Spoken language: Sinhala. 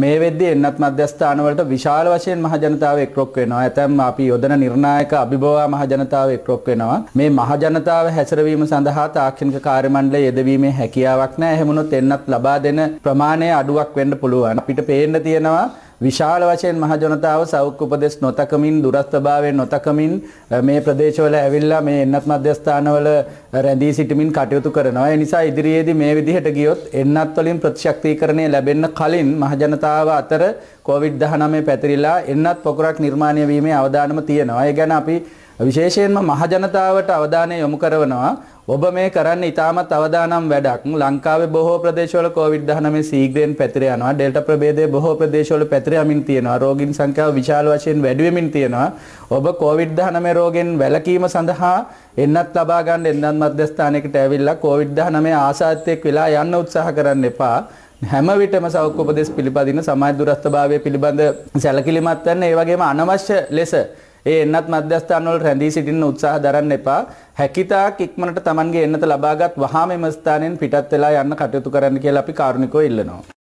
මේ වෙද්දී එන්නත් මධ්‍යස්ථානවලට විශාල වශයෙන් මහජනතාව එක්රොක් වෙනවා. ඇතැම් අපි යොදන නිර්ණායක අභිබවා මහජනතාව එක්රොක් වෙනවා. මේ මහජනතාව හැසිරවීම සඳහා තාක්ෂණික කාර්යමණ්ඩලය යෙදවීමේ හැකියාවක් නැහැ. එහෙමනොත් එන්නත් ලබා දෙන ප්‍රමාණය අඩුවක් වෙන්න පුළුවන්. අපිට පේන්න තියෙනවා විශාල වශයෙන් මහජනතාව සෞඛ්‍ය උපදෙස් නොතකමින් දුරස්ථභාවයෙන් නොතකමින් මේ ප්‍රදේශවල ඇවිල්ලා මේ එන්නත් මධ්‍යස්ථානවල රැඳී සිටමින් කටයුතු කරනවා. ඒ නිසා ඉදිරියේදී මේ විදිහට ගියොත් එන්නත් වලින් ප්‍රතිශක්තිකරණය ලැබෙන්න කලින් මහජනතාව අතර COVID-19 පැතිරිලා එන්නත් පොකුරක් නිර්මාණය වීමේ අවදානම තියෙනවා. ඒ ගැන අපි විශේෂයෙන්ම මහජනතාවට අවධානය යොමු කරනවා ඔබ මේ කරන්න ඉතාමත් අවදානම් වැඩක් ලංකාවේ බොහෝ ප්‍රදේශවල COVID-19 සීඝ්‍රයෙන් පැතිර යනවා ඩෙල්ටා ප්‍රභේදය බොහෝ ප්‍රදේශවල පැතිර යමින් තියෙනවා රෝගීන් සංඛ්‍යාව විශාල වශයෙන් වැඩි වෙමින් තියෙනවා ඔබ COVID-19 රෝගෙන් වැළකීම සඳහා එන්නත් ලබා ගන්න එන්නත් මධ්‍යස්ථානයකට ඇවිල්ලා COVID-19 ආසාදිතෙක් වෙලා යන්න උත්සාහ කරන්න එපා හැම විටම සෞඛ්‍ය උපදෙස් පිළිපදින සමාජ දුරස්ථභාවය පිළිබඳ සැලකිලිමත් වෙන්න ඒ වගේම අනවශ්‍ය ලෙස ඒ එන්නත් මධ්‍යස්ථාන වල රැඳී සිටින්න උත්සාහ දරන්න එපා. හැකිතාක් ඉක්මනට Tamanගේ එන්නත ලබාගත් වහාම එම ස්ථානෙන් පිටත් වෙලා යන්න කටයුතු කරන්න කියලා අපි කාරුණිකව ඉල්ලනවා.